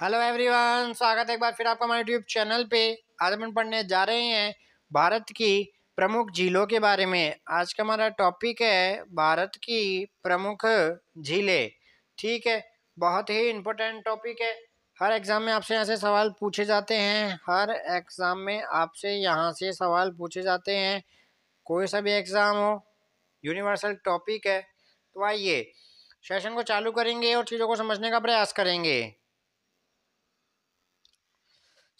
hello everyone स्वागत है एक बार फिर आपका हमारे यूट्यूब चैनल पे आज हम पढ़ने जा रहे हैं भारत की प्रमुख झीलों के बारे में आज का हमारा टॉपिक है भारत की प्रमुख झीलें ठीक है बहुत ही इम्पोर्टेंट टॉपिक है हर एग्ज़ाम में आपसे यहाँ से सवाल पूछे जाते हैं हर एग्ज़ाम में आपसे यहाँ से सवाल पूछे जाते हैं कोई सा भी एग्ज़ाम हो यूनिवर्सल टॉपिक है तो आइए सेशन को चालू करेंगे और चीज़ों को समझने का प्रयास करेंगे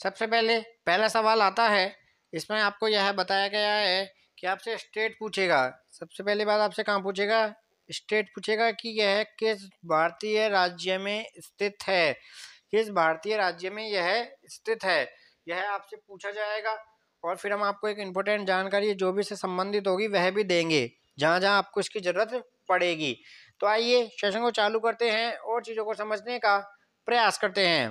सबसे पहले पहला सवाल आता है इसमें आपको यह बताया गया है कि आपसे स्टेट पूछेगा सबसे पहले बात आपसे कहाँ पूछेगा स्टेट पूछेगा कि यह किस भारतीय राज्य में स्थित है किस भारतीय राज्य में यह स्थित है यह आपसे पूछा जाएगा और फिर हम आपको एक इम्पोर्टेंट जानकारी जो भी से संबंधित होगी वह भी देंगे जहाँ जहाँ आपको इसकी ज़रूरत पड़ेगी तो आइए सेशन को चालू करते हैं और चीज़ों को समझने का प्रयास करते हैं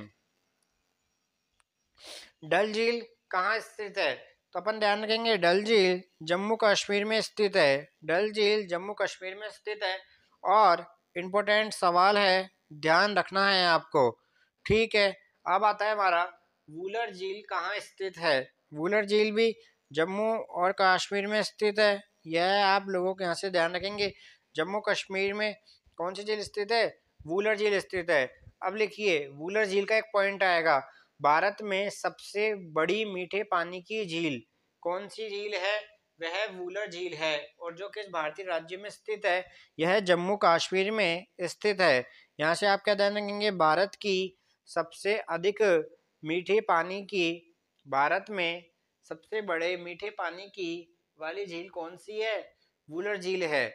डल झील कहाँ स्थित है तो अपन ध्यान रखेंगे डल झील जम्मू कश्मीर में स्थित है डल झील जम्मू कश्मीर में स्थित है और इम्पोर्टेंट सवाल है ध्यान रखना है आपको ठीक है अब आता है हमारा वूलर झील कहाँ स्थित है वूलर झील भी जम्मू और कश्मीर में स्थित है यह आप लोगों के यहाँ से ध्यान रखेंगे जम्मू कश्मीर में कौन सी झील स्थित है वूलर झील स्थित है अब लिखिए वूलर झील का एक पॉइंट आएगा भारत में सबसे बड़ी मीठे पानी की झील कौन सी झील है वह वूलर झील है और जो किस भारतीय राज्य में स्थित है यह जम्मू कश्मीर में स्थित है यहाँ से आप क्या ध्यान रखेंगे भारत की सबसे अधिक मीठे पानी की भारत में सबसे बड़े मीठे पानी की वाली झील कौन सी है वूलर झील है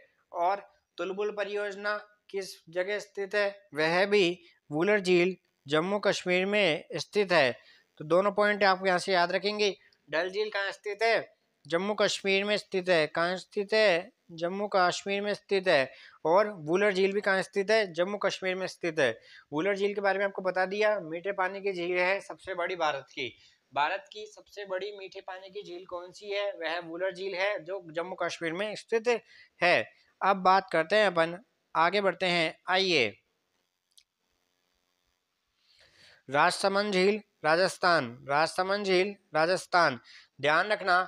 और तुलबुल परियोजना किस जगह स्थित है वह भी वूलर झील जम्मू कश्मीर में स्थित है तो दोनों पॉइंट आप यहाँ से याद रखेंगे डल झील कहाँ स्थित है जम्मू कश्मीर में स्थित है कहाँ स्थित है जम्मू कश्मीर में स्थित है और वूलर झील भी कहाँ स्थित है जम्मू कश्मीर में स्थित है वूलर झील के बारे में आपको बता दिया मीठे पानी की झील है सबसे बड़ी भारत की भारत की सबसे बड़ी मीठे पानी की झील कौन सी है वह वूलर झील है जो जम्मू कश्मीर में स्थित है अब बात करते हैं अपन आगे बढ़ते हैं आइए राजसमंद झील राजस्थान राजसमंद झील राजस्थान ध्यान रखना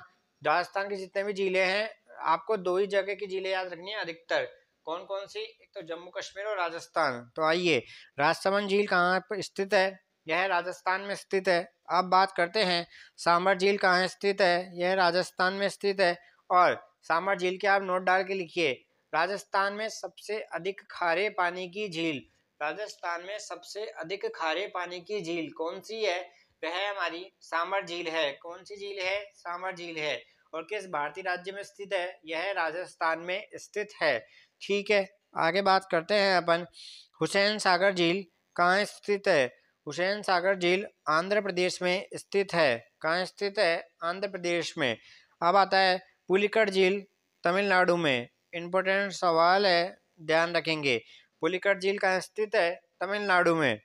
राजस्थान के जितने भी जिले हैं आपको दो ही जगह की जिले याद रखनी है अधिकतर कौन कौन सी एक तो जम्मू कश्मीर और राजस्थान तो आइए राजसमंद झील कहाँ पर स्थित है यह राजस्थान में स्थित है अब बात करते हैं सांबर झील कहाँ स्थित है यह राजस्थान में स्थित है और सांबर झील के आप नोट डाल के लिखिए राजस्थान में सबसे अधिक खारे पानी की झील राजस्थान में सबसे अधिक खारे पानी की झील कौन सी है वह हमारी सांबर झील है कौन सी झील है सांबर झील है और किस भारतीय राज्य में स्थित है यह राजस्थान में स्थित है ठीक है आगे बात करते हैं अपन हुसैन सागर झील कहाँ स्थित है हुसैन सागर झील आंध्र प्रदेश में स्थित है कहाँ स्थित है आंध्र प्रदेश में अब आता है पुलिकट झील तमिलनाडु में इम्पोर्टेंट सवाल है ध्यान रखेंगे पुलिकट झील का स्थित है तमिलनाडु में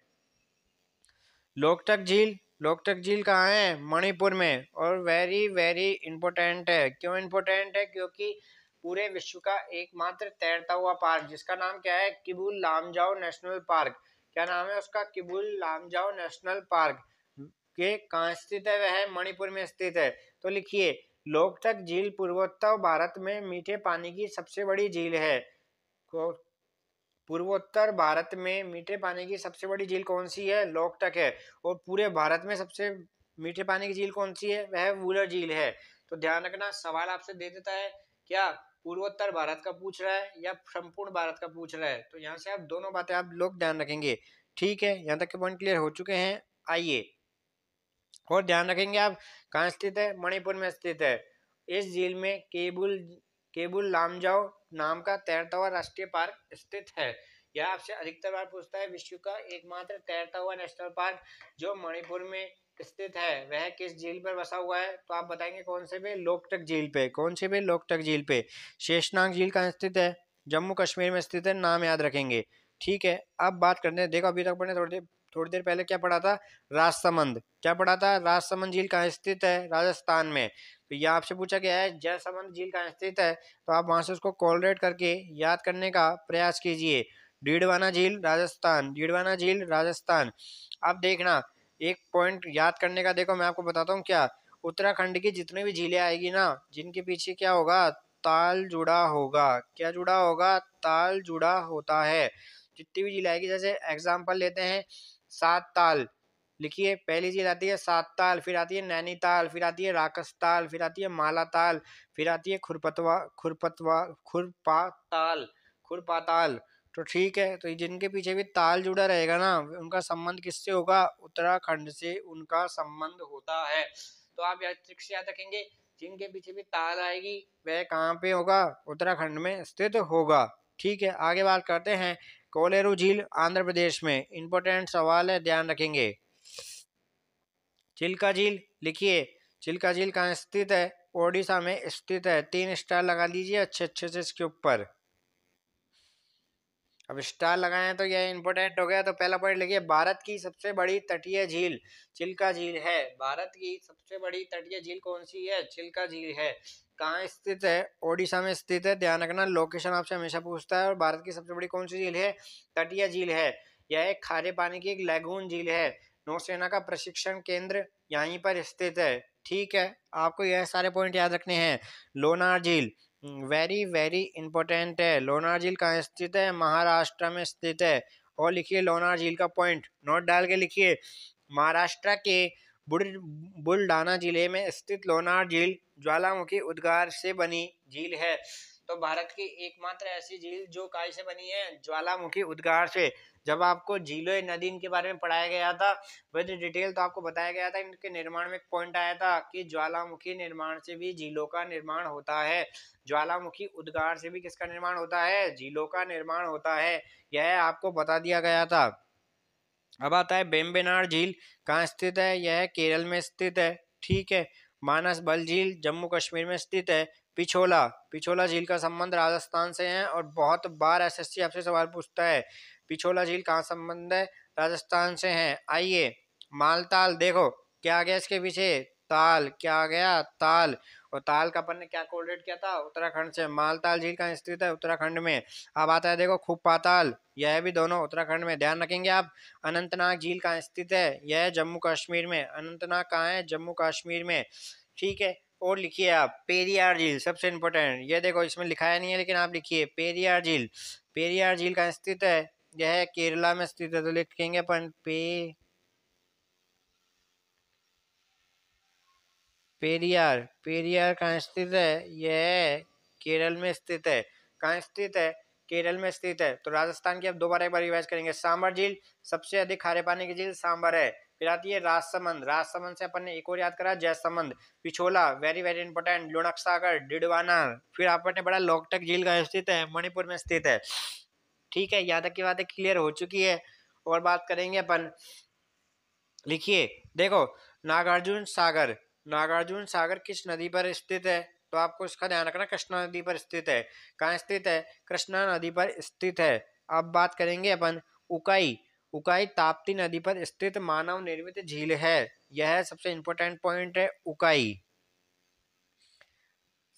लोकटक झील लोकटक झील कहाँ है मणिपुर में और वेरी वेरी इंपॉर्टेंट है क्यों इंपॉर्टेंट है क्योंकि पूरे विश्व का एकमात्र तैरता हुआ पार्क जिसका नाम क्या है किबुल लामजाओ नेशनल पार्क क्या नाम है उसका किबुल लामजाओ नेशनल पार्क के कहाँ स्थित है वह मणिपुर में स्थित है तो लिखिए लोकटक झील पूर्वोत्तर भारत में मीठे पानी की सबसे बड़ी झील है पूर्वोत्तर भारत में मीठे पानी की सबसे बड़ी झील कौन सी है लोकटक है और पूरे भारत में सबसे मीठे पानी की झील कौन सी है वह वूलर झील है तो ध्यान रखना सवाल आपसे दे देता है क्या पूर्वोत्तर भारत का पूछ रहा है या संपूर्ण भारत का पूछ रहा है तो यहाँ से आप दोनों बातें आप लोग ध्यान रखेंगे ठीक है यहाँ तक के पॉइंट क्लियर हो चुके हैं आइए और ध्यान रखेंगे आप कहाँ स्थित है मणिपुर में स्थित है इस झील में केबुल केबुल लामजाओ नाम का तैरता हुआ राष्ट्रीय पार्क स्थित है यह आपसे अधिकतर बार पूछता है विश्व का एकमात्र तैरता हुआ नेशनल पार्क जो मणिपुर में स्थित है वह किस झील पर बसा हुआ है तो आप बताएंगे कौन से पे लोकटक झील पे कौन से पे लोकटक झील पे शेषनाग झील कहाँ स्थित है जम्मू कश्मीर में स्थित है नाम याद रखेंगे ठीक है अब बात करते हैं देखो अभी तक पढ़ने थोड़ी देर थोड़ी देर पहले क्या पढ़ा था राजसमंद क्या पढ़ा था राजसमंद झील कहाँ स्थित है राजस्थान में तो यह आपसे पूछा गया है जयसमंद झील कहाँ स्थित है तो आप वहाँ से उसको कॉलरेट करके याद करने का प्रयास कीजिए डीडवाना झील राजस्थान डीडवाना झील राजस्थान अब देखना एक पॉइंट याद करने का देखो मैं आपको बताता हूँ क्या उत्तराखंड की जितनी भी झीलें आएगी ना जिनके पीछे क्या होगा ताल जुड़ा होगा क्या जुड़ा होगा ताल जुड़ा होता है जितनी भी झील आएगी जैसे एग्जाम्पल लेते हैं सात ताल लिखिए पहली चीज आती है सात ताल फिर आती है नैनीताल फिर आती है राकस ताल फिर आती है माला ताल फिर आती है खुरपतवा खुरपतवा खुरपा ताल खुरपा ताल तो ठीक है तो जिनके पीछे भी ताल जुड़ा रहेगा ना उनका संबंध किससे होगा उत्तराखंड से उनका संबंध होता है तो आप ट्रिक से याद रखेंगे जिनके पीछे भी ताल आएगी वह कहाँ पे होगा उत्तराखंड में स्थित होगा ठीक है आगे बात करते हैं कोलेरू झील आंध्र प्रदेश में इम्पोर्टेंट सवाल है ध्यान रखेंगे चिल्का झील लिखिए चिल्का झील कहाँ स्थित है ओडिशा में स्थित है तीन स्टार लगा लीजिए अच्छे अच्छे से इसके ऊपर अब स्टार लगाए तो यह इम्पोर्टेंट हो गया तो पहला पॉइंट लिखिए भारत की सबसे बड़ी तटीय झील चिल्का झील है भारत की सबसे बड़ी तटीय झील कौन सी है चिल्का झील है कहाँ स्थित है ओडिशा में स्थित है ध्यान रखना लोकेशन आपसे हमेशा पूछता है और भारत की सबसे बड़ी कौन सी झील है तटिया झील है यह एक खारे पानी की एक लैगून झील है नौसेना का प्रशिक्षण केंद्र यहीं पर स्थित है ठीक है आपको यह सारे पॉइंट याद रखने हैं लोनार झील वेरी वेरी इंपॉर्टेंट है लोनार झील कहाँ स्थित है महाराष्ट्र में स्थित है और लिखिए लोनार झील का पॉइंट नोट डाल के लिखिए महाराष्ट्र के बुलडाना जिले में स्थित लोनार झील ज्वालामुखी उद्गार से बनी झील है तो भारत की एकमात्र ऐसी झील जो काय से बनी है ज्वालामुखी उद्गार से जब आपको झीलों नदी के बारे में पढ़ाया गया था विद डिटेल तो आपको बताया गया था इनके निर्माण में एक पॉइंट आया था कि ज्वालामुखी निर्माण से भी झीलों का निर्माण होता है ज्वालामुखी उद्गार से भी किसका निर्माण होता है झीलों का निर्माण होता है यह आपको बता दिया गया था अब आता है बेम्बेनार झील कहाँ स्थित है यह केरल में स्थित है ठीक है मानस बल झील जम्मू कश्मीर में स्थित है पिछोला पिछोला झील का संबंध राजस्थान से है और बहुत बार एसएससी आपसे सवाल पूछता है पिछोला झील कहाँ संबंध है राजस्थान से है आइए मालताल देखो क्या आ गया इसके पीछे ताल क्या आ गया ताल और ताल का अपन ने क्या कोऑर्डिनेट किया था उत्तराखंड से मालताल झील कहाँ स्थित है उत्तराखंड में अब आता है देखो खूब पाताल यह भी दोनों उत्तराखंड में ध्यान रखेंगे आप अनंतनाग झील कहाँ स्थित है यह जम्मू कश्मीर में अनंतनाग कहाँ है जम्मू कश्मीर में ठीक है और लिखिए आप पेरियार झील सबसे इंपॉर्टेंट ये देखो इसमें लिखाया नहीं है लेकिन आप लिखिए पेरियार झील पेरियार झील का स्थित है यह केरला में स्थित है तो लिखेंगे अपन पे पेरियार पेरियार कहाँ स्थित है यह केरल में स्थित है कहाँ स्थित है केरल में स्थित है तो राजस्थान की अब दोबारा एक बार रिवाइज करेंगे सांबर झील सबसे अधिक खारे पानी की झील सांबर है फिर आती है राजसमंद राजसमंद से अपन ने एक और याद करा Jaisamand Pichola very very important Lunak Sagar Didwana फिर आप ने बड़ा लोकटक झील का स्थित है मणिपुर में स्थित है ठीक है यहाँ तक की बातें क्लियर हो चुकी है और बात करेंगे अपन लिखिए देखो नागार्जुन सागर नागार्जुन सागर किस नदी पर स्थित है तो आपको इसका ध्यान रखना कृष्णा नदी पर स्थित है कहाँ स्थित है कृष्णा नदी पर स्थित है अब बात करेंगे अपन उकाई उकाई ताप्ती नदी पर स्थित मानव निर्मित झील है यह सबसे इंपॉर्टेंट पॉइंट है उकाई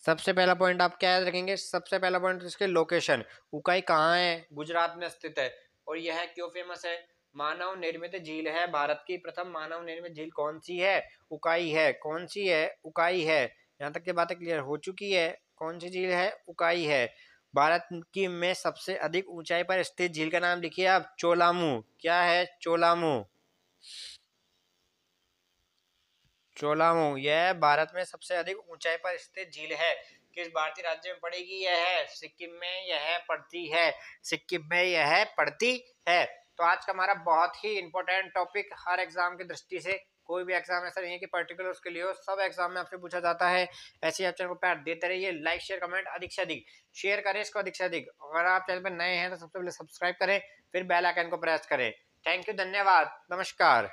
सबसे पहला पॉइंट आप क्या याद रखेंगे सबसे पहला पॉइंट तो इसके लोकेशन उकाई कहाँ है गुजरात में स्थित है और यह क्यों फेमस है मानव निर्मित झील है भारत की प्रथम मानव निर्मित झील कौन सी है उकाई है कौन सी है उकाई है यहाँ तक की बातें क्लियर हो चुकी है कौन सी झील है उकाई है भारत की में सबसे अधिक ऊंचाई पर स्थित झील का नाम लिखिए आप चोलामू क्या है चोलामू चोलामू यह भारत में सबसे अधिक ऊंचाई पर स्थित झील है किस भारतीय राज्य में पड़ेगी यह है सिक्किम में यह पड़ती है सिक्किम में यह पड़ती है तो आज का हमारा बहुत ही इंपॉर्टेंट टॉपिक हर एग्जाम की दृष्टि से कोई भी एग्जाम ऐसा नहीं है कि पर्टिकुलर उसके लिए हो सब एग्जाम में आपसे पूछा जाता है ऐसे आप चैनल को प्यार देते रहिए लाइक शेयर कमेंट अधिक से अधिक शेयर करें इसको अधिक से अधिक अगर आप चैनल पर नए हैं तो सबसे पहले सब्सक्राइब करें फिर बेल आइकन को प्रेस करें थैंक यू धन्यवाद नमस्कार